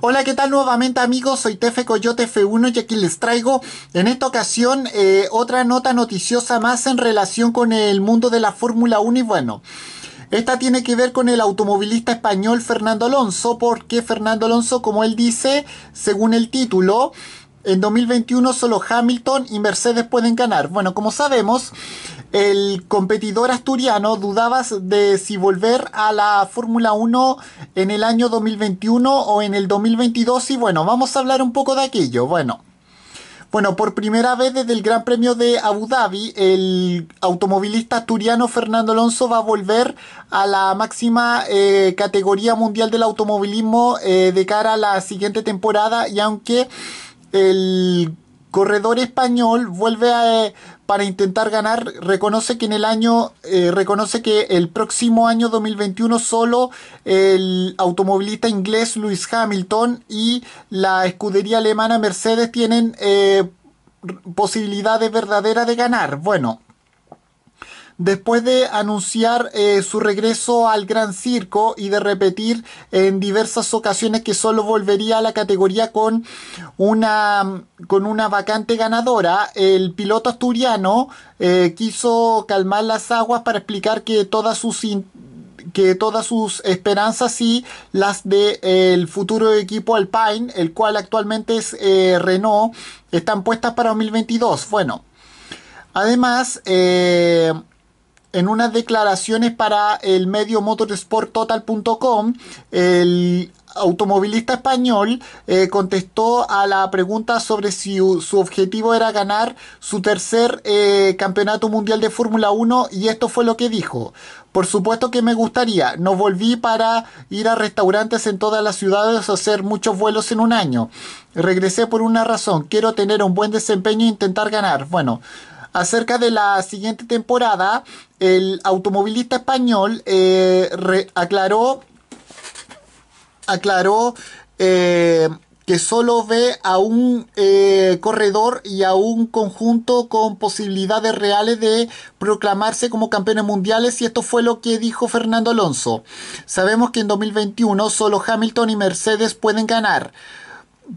Hola, ¿qué tal nuevamente amigos? Soy Tefe Coyote F1 y aquí les traigo en esta ocasión eh, otra nota noticiosa más en relación con el mundo de la Fórmula 1 y bueno. Esta tiene que ver con el automovilista español Fernando Alonso, porque Fernando Alonso, como él dice, según el título, en 2021 solo Hamilton y Mercedes pueden ganar. Bueno, como sabemos, el competidor asturiano, ¿dudabas de si volver a la Fórmula 1 en el año 2021 o en el 2022? Y bueno, vamos a hablar un poco de aquello. Bueno. Bueno, por primera vez desde el Gran Premio de Abu Dhabi, el automovilista asturiano Fernando Alonso va a volver a la máxima eh, categoría mundial del automovilismo eh, de cara a la siguiente temporada y aunque el corredor español vuelve a, eh, para intentar ganar, reconoce que en el año, eh, reconoce que el próximo año 2021 solo el automovilista inglés Lewis Hamilton y la escudería alemana Mercedes tienen eh, posibilidades verdaderas de ganar. Bueno, después de anunciar eh, su regreso al Gran Circo y de repetir en diversas ocasiones que solo volvería a la categoría con una, con una vacante ganadora, el piloto asturiano eh, quiso calmar las aguas para explicar que todas sus que todas sus esperanzas y las del de, eh, el futuro equipo Alpine, el cual actualmente es Renault, están puestas para 2022. Bueno, además, en unas declaraciones para el medio motorsporttotal.com, el automovilista español eh, contestó a la pregunta sobre si su objetivo era ganar su tercer eh, campeonato mundial de Fórmula 1 y esto fue lo que dijo. Por supuesto que me gustaría. no volví para ir a restaurantes en todas las ciudades o hacer muchos vuelos en un año. Regresé por una razón. Quiero tener un buen desempeño e intentar ganar. Bueno, acerca de la siguiente temporada, el automovilista español eh, aclaró, aclaró eh, que solo ve a un eh, corredor y a un conjunto con posibilidades reales de proclamarse como campeones mundiales y esto fue lo que dijo Fernando Alonso. Sabemos que en 2021 solo Hamilton y Mercedes pueden ganar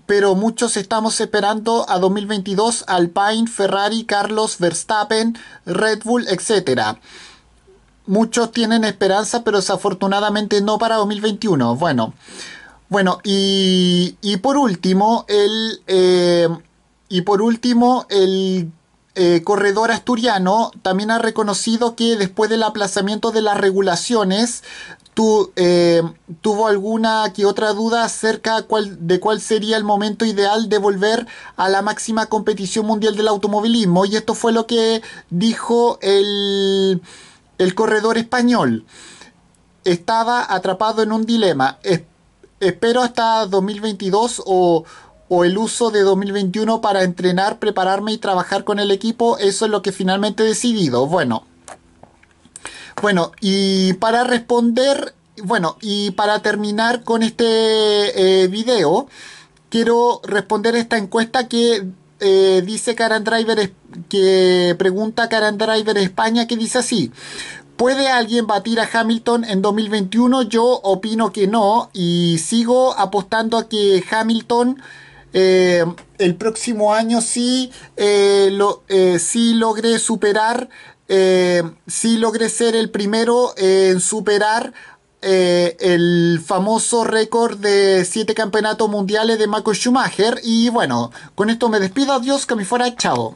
pero muchos estamos esperando a 2022 Alpine, Ferrari, Carlos, Verstappen, Red Bull, etc. Muchos tienen esperanza, pero desafortunadamente no para 2021. Bueno, bueno y, y por último, el, eh, y por último, el eh, corredor asturiano también ha reconocido que después del aplazamiento de las regulaciones eh, tuvo alguna que otra duda acerca de cuál sería el momento ideal de volver a la máxima competición mundial del automovilismo? Y esto fue lo que dijo el, el corredor español. Estaba atrapado en un dilema. espero hasta 2022 o, o el uso de 2021 para entrenar, prepararme y trabajar con el equipo. Eso es lo que finalmente he decidido. Bueno, bueno, y para responder, bueno, y para terminar con este eh, video, quiero responder esta encuesta que eh, dice and Driver, que pregunta Karen Driver España, que dice así. ¿Puede alguien batir a Hamilton en 2021? Yo opino que no y sigo apostando a que Hamilton eh, el próximo año sí, lo, sí logre superar eh, sí logré ser el primero en superar eh, el famoso récord de siete campeonatos mundiales de Michael Schumacher. Y bueno, con esto me despido. Adiós, que me fuera. Chao.